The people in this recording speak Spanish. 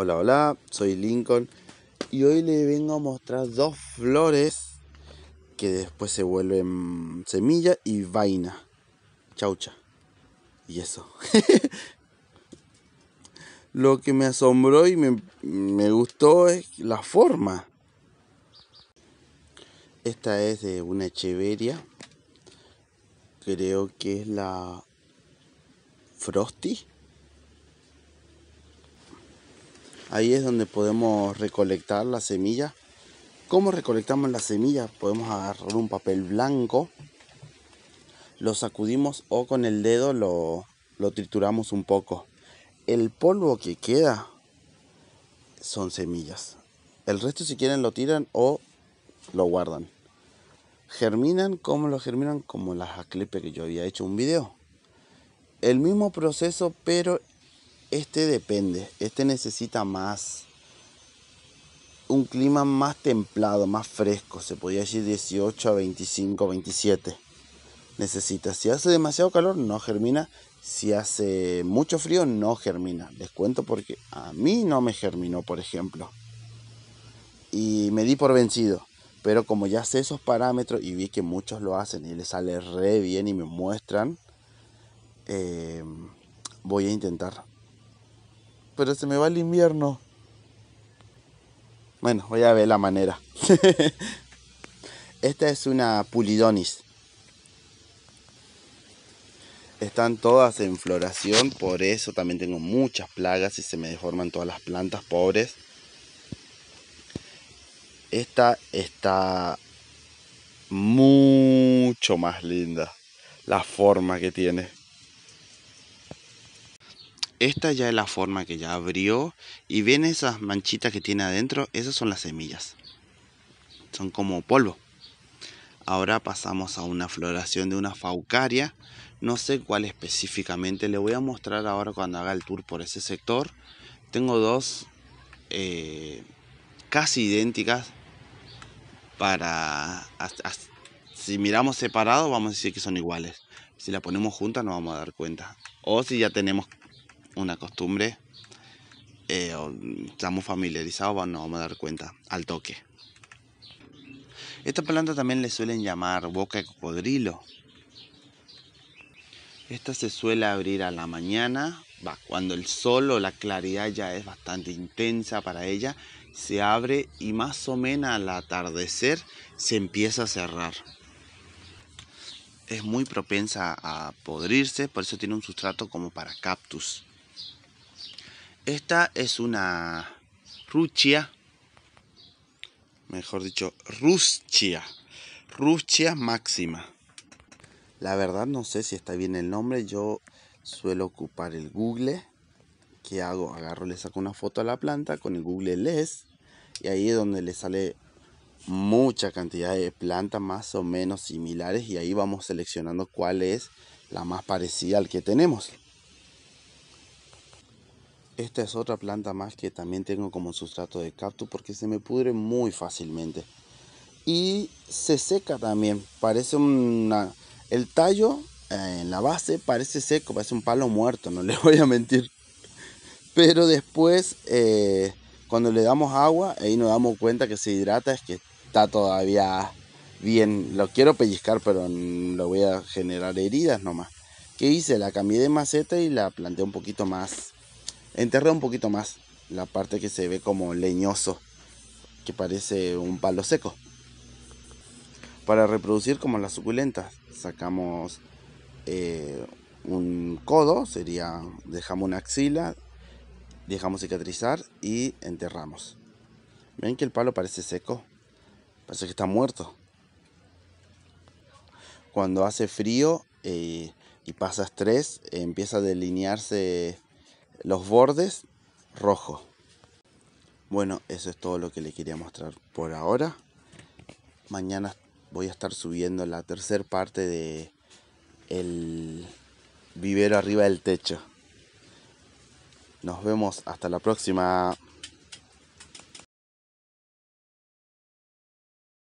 Hola, hola, soy Lincoln y hoy le vengo a mostrar dos flores que después se vuelven semilla y vaina. Chaucha. Y eso. Lo que me asombró y me, me, gustó es la forma. Esta es de una echeveria. Creo que es la Frosty. Ahí es donde podemos recolectar la semilla. ¿Cómo recolectamos la semilla? Podemos agarrar un papel blanco, lo sacudimos o con el dedo lo, trituramos un poco. El polvo que queda son semillas. El resto si quieren lo tiran o lo guardan. Germinan como lo germinan como las aclepes que yo había hecho un video. El mismo proceso pero este depende, este necesita más, un clima más templado, más fresco, se podría decir 18 a 25, 27. Necesita, si hace demasiado calor, no germina. Si hace mucho frío, no germina. Les cuento porque a mí no me germinó, por ejemplo. Y me di por vencido. Pero como ya sé esos parámetros y vi que muchos lo hacen y les sale re bien y me muestran, eh, voy a intentar pero se me va el invierno. Bueno, voy a ver la manera. Esta es una pulidonis. Están todas en floración, por eso también tengo muchas plagas y se me deforman todas las plantas pobres. Esta está mucho más linda la forma que tiene. Esta ya es la forma que ya abrió y ven esas manchitas que tiene adentro, esas son las semillas. Son como polvo. Ahora pasamos a una floración de una faucaria. No sé cuál específicamente, le voy a mostrar ahora cuando haga el tour por ese sector. Tengo dos eh, casi idénticas para... si miramos separado vamos a decir que son iguales. Si la ponemos juntas no vamos a dar cuenta. O si ya tenemos una costumbre, eh, estamos familiarizados, nos vamos a dar cuenta al toque. Esta planta también le suelen llamar boca de cocodrilo. Esta se suele abrir a la mañana, cuando el sol o la claridad ya es bastante intensa para ella, se abre y más o menos al atardecer se empieza a cerrar. Es muy propensa a podrirse, por eso tiene un sustrato como para cactus. Esta es una ruchia, mejor dicho, ruschia, ruschia máxima. La verdad no sé si está bien el nombre, yo suelo ocupar el Google. ¿Qué hago? Agarro, le saco una foto a la planta con el Google LES y ahí es donde le sale mucha cantidad de plantas más o menos similares y ahí vamos seleccionando cuál es la más parecida al que tenemos. Esta es otra planta más que también tengo como sustrato de cactus porque se me pudre muy fácilmente. Y se seca también. Parece una... El tallo eh, en la base parece seco, parece un palo muerto, no les voy a mentir. Pero después, eh, cuando le damos agua, ahí nos damos cuenta que se hidrata, es que está todavía bien. Lo quiero pellizcar, pero lo voy a generar heridas nomás. ¿Qué hice? La cambié de maceta y la planté un poquito más Enterré un poquito más la parte que se ve como leñoso, que parece un palo seco. Para reproducir como las suculentas, sacamos eh, un codo, sería, dejamos una axila, dejamos cicatrizar y enterramos. Ven que el palo parece seco, parece que está muerto. Cuando hace frío eh, y pasa estrés, empieza a delinearse los bordes rojos. Bueno, eso es todo lo que les quería mostrar por ahora. Mañana voy a estar subiendo la tercera parte de el vivero arriba del techo. Nos vemos hasta la próxima.